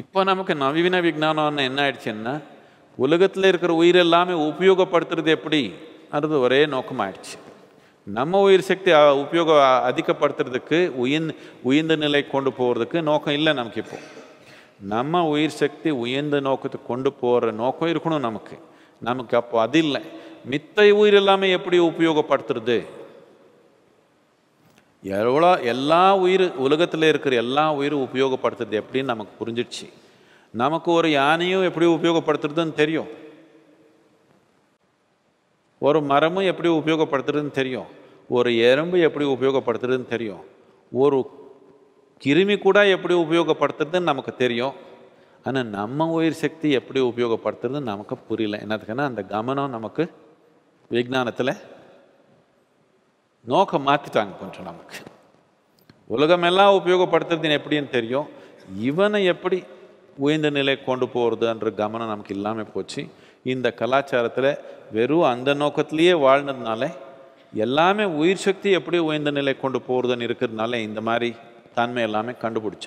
இப்போ நமக்கு நவீன விஜானம் என்ன ஆயிடுச்சுன்னா உலகத்தில் இருக்கிற உயிர் எல்லாமே உபயோகப்படுத்துறது எப்படி அது ஒரே நோக்கமாயிடுச்சு நம்ம உயிர் சக்தி உபயோக அதிகப்படுத்துறதுக்கு உயர்ந்த உயர்ந்த நிலை கொண்டு போகிறதுக்கு நோக்கம் இல்லை நமக்கு இப்போ நம்ம உயிர் சக்தி உயர்ந்த நோக்கத்துக்கு கொண்டு போகிற நோக்கம் இருக்கணும் நமக்கு நமக்கு அப்போ அது இல்லை மித்த உயிர் எல்லாமே எப்படி உபயோகப்படுத்துறது எவ்வளோ எல்லா உயிர் உலகத்தில் இருக்கிற எல்லா உயிரும் உபயோகப்படுத்துறது எப்படின்னு நமக்கு புரிஞ்சிடுச்சு நமக்கு ஒரு யானையும் எப்படி உபயோகப்படுத்துறதுன்னு தெரியும் ஒரு மரமும் எப்படி உபயோகப்படுத்துறதுன்னு தெரியும் ஒரு எறும்பு எப்படி உபயோகப்படுத்துறதுன்னு தெரியும் ஒரு கிருமி கூட எப்படி உபயோகப்படுத்துறதுன்னு நமக்கு தெரியும் ஆனால் நம்ம உயிர் சக்தி எப்படி உபயோகப்படுத்துறதுன்னு நமக்கு புரியல என்னதுக்குன்னா அந்த கவனம் நமக்கு விஜானத்தில் நோக்கம் மாற்றிட்டாங்க கொஞ்சம் நமக்கு உலகமெல்லாம் உபயோகப்படுத்துறது எப்படின்னு தெரியும் இவனை எப்படி உயர்ந்த நிலை கொண்டு போகிறதுன்ற கவனம் நமக்கு இல்லாமல் போச்சு இந்த கலாச்சாரத்தில் வெறும் அந்த நோக்கத்திலேயே வாழ்னதுனால எல்லாமே உயிர் சக்தி எப்படி உயர்ந்த நிலை கொண்டு போகிறதுன்னு இருக்கிறதுனால இந்த மாதிரி தன்மை எல்லாமே கண்டுபிடிச்சாங்க